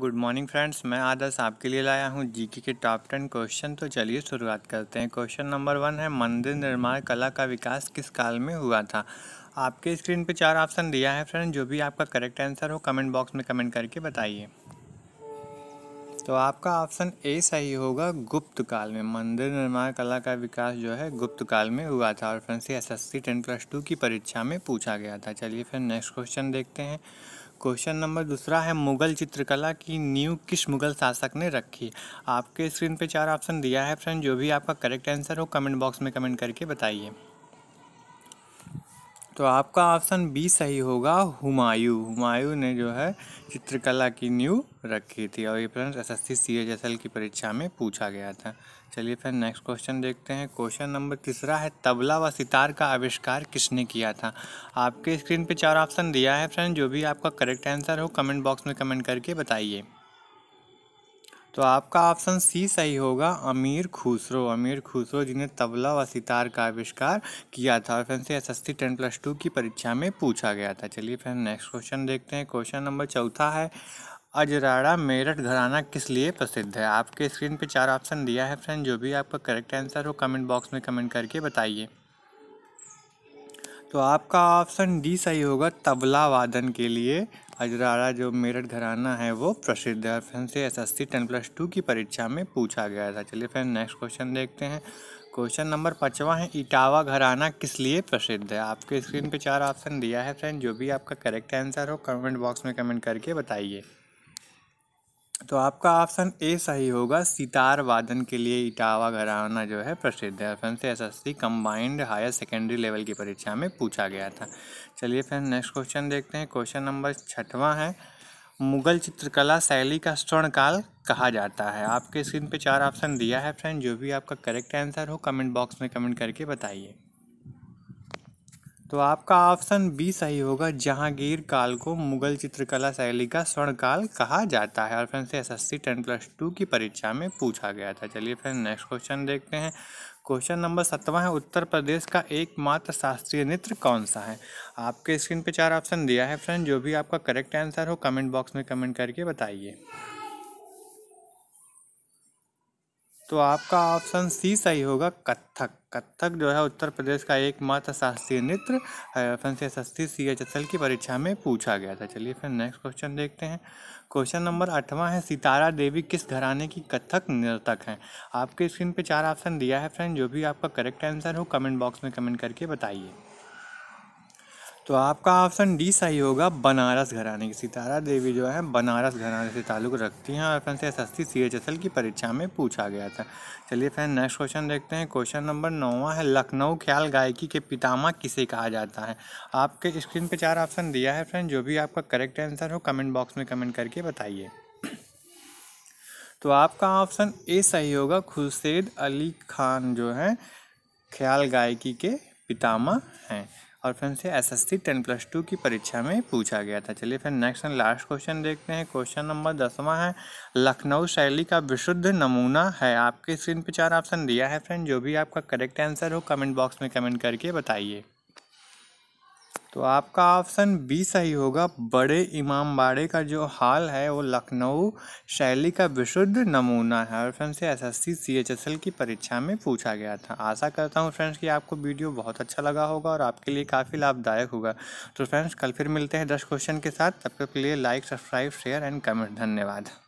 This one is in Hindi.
गुड मॉर्निंग फ्रेंड्स मैं आदर्श आपके लिए लाया हूँ जीके के टॉप टेन क्वेश्चन तो चलिए शुरुआत करते हैं क्वेश्चन नंबर वन है मंदिर निर्माण कला का विकास किस काल में हुआ था आपके स्क्रीन पे चार ऑप्शन दिया है फ्रेंड जो भी आपका करेक्ट आंसर हो कमेंट बॉक्स में कमेंट करके बताइए तो आपका ऑप्शन ए सही होगा गुप्त काल में मंदिर निर्माण कला का विकास जो है गुप्त काल में हुआ था और फ्रेंड्स ये S S C ten plus two की परीक्षा में पूछा गया था चलिए फिर नेक्स्ट क्वेश्चन देखते हैं क्वेश्चन नंबर दूसरा है मुगल चित्रकला की नींव किस मुगल शासक ने रखी आपके स्क्रीन पे चार ऑप्शन दिया है फ्रेंड जो भी आपका करेक्ट आंसर हो कमेंट बॉक्स में कमेंट करके बताइए तो आपका ऑप्शन बी सही होगा हुमायूं हुमायूं ने जो है चित्रकला की न्यू रखी थी और ये friends S S C H S L की परीक्षा में पूछा गया था चलिए फिर नेक्स्ट क्वेश्चन देखते हैं क्वेश्चन नंबर तीसरा है तबला व सितार का आविष्कार किसने किया था आपके स्क्रीन पे चार ऑप्शन दिया है फ्रेंड जो भी आपका करेक्ट आंसर हो कमेंट बॉक्स में कमेंट करके बताइए तो आपका ऑप्शन सी सही होगा अमीर खुसरो अमीर खुसरो जिन्हें तबला व सितार का आविष्कार किया था और फ्रेंड से S S C ten plus two की परीक्षा में पूछा गया था चलिए फिर नेक्स्ट क्वेश्चन देखते हैं क्वेश्चन नंबर चौथा है अजराड़ा मेरठ घराना किस लिए प्रसिद्ध है आपके स्क्रीन पे चार ऑप्शन दिया है फ्रेंड जो भी आपका करेक्ट आंसर हो कमेंट बॉक्स में कमेंट करके बताइए तो आपका ऑप्शन डी सही होगा तबला वादन के लिए अजरारा जो मेरठ घराना है वो प्रसिद्ध है फ्रेंड से S S C ten plus two की परीक्षा में पूछा गया था चलिए फ्रेंड नेक्स्ट क्वेश्चन देखते हैं क्वेश्चन नंबर पाँचवा है इटावा घराना किस लिए प्रसिद्ध है आपके स्क्रीन पे चार ऑप्शन दिया है फ्रेंड जो भी आपका करेक्ट आंसर हो कमेंट बॉक्स में कमेंट करके बताइए तो आपका ऑप्शन ए सही होगा सितार वादन के लिए इटावा घराना जो है प्रसिद्ध है फ्रेंड से S S combined higher secondary level की परीक्षा में पूछा गया था चलिए फ्रेंड नेक्स्ट क्वेश्चन देखते हैं क्वेश्चन नंबर छठवां है मुगल चित्रकला शैली का स्वर्णकाल कहा जाता है आपके स्क्रीन पे चार ऑप्शन दिया है फ्रेंड जो भी आपका करेक्ट आंसर हो कमेंट बॉक्स में कमेंट करके बताइए तो आपका ऑप्शन बी सही होगा जहांगीर काल को मुगल चित्रकला शैली का स्वर्ण काल कहा जाता है और friends S S C ten plus two की परीक्षा में पूछा गया था चलिए फिर नेक्स्ट क्वेश्चन देखते हैं क्वेश्चन नंबर सतवा है उत्तर प्रदेश का एकमात्र शास्त्रीय नृत्य कौन सा है आपके स्क्रीन पे चार ऑप्शन दिया है फ्रेंड जो भी आपका करेक्ट आंसर हो कमेंट बॉक्स में कमेंट करके बताइए तो आपका ऑप्शन सी सही होगा कथक कथक जो है उत्तर प्रदेश का एकमात्र शास्त्रीय नृत्य है से सस्ती सी एच एस एल की परीक्षा में पूछा गया था चलिए फिर नेक्स्ट क्वेश्चन देखते हैं क्वेश्चन नंबर आठवां है सितारा देवी किस घराने की कथक नृतक हैं आपके स्क्रीन पे चार ऑप्शन दिया है फ्रेंड जो भी आपका करेक्ट आंसर हो कमेंट बॉक्स में कमेंट करके बताइए तो आपका ऑप्शन डी सही होगा बनारस घराने की सितारा देवी जो है बनारस घराने से ताल्लुक़ रखती हैं और फ्रेंड्स से S S C C H S L की परीक्षा में पूछा गया था चलिए फ्रेंड नेक्स्ट क्वेश्चन देखते हैं क्वेश्चन नंबर नौवा है लखनऊ ख्याल गायकी के पितामा किसे कहा जाता है आपके स्क्रीन पर चार ऑप्शन दिया है फ्रेंड जो भी आपका करेक्ट आंसर हो कमेंट बॉक्स में कमेंट करके बताइए तो आपका ऑप्शन ए सही होगा खुर्शेद अली खान जो है ख्याल गायकी के पितामा हैं और फ्रेंड्स ये S S C ten plus two की परीक्षा में पूछा गया था चलिए फिर नेक्स्ट एंड लास्ट क्वेश्चन देखते हैं क्वेश्चन नंबर दसवां है लखनऊ शैली का विशुद्ध नमूना है आपके स्क्रीन पर चार ऑप्शन दिया है फ्रेंड जो भी आपका करेक्ट आंसर हो कमेंट बॉक्स में कमेंट करके बताइए तो आपका ऑप्शन बी सही होगा बड़े इमाम बाड़े का जो हाल है वो लखनऊ शैली का विशुद्ध नमूना है और फ्रेंड्स ये S S C C H S L की परीक्षा में पूछा गया था आशा करता हूँ फ्रेंड्स कि आपको वीडियो बहुत अच्छा लगा होगा और आपके लिए काफ़ी लाभदायक होगा तो फ्रेंड्स कल फिर मिलते हैं दस क्वेश्चन के साथ तब तक के लिए like subscribe share and comment धन्यवाद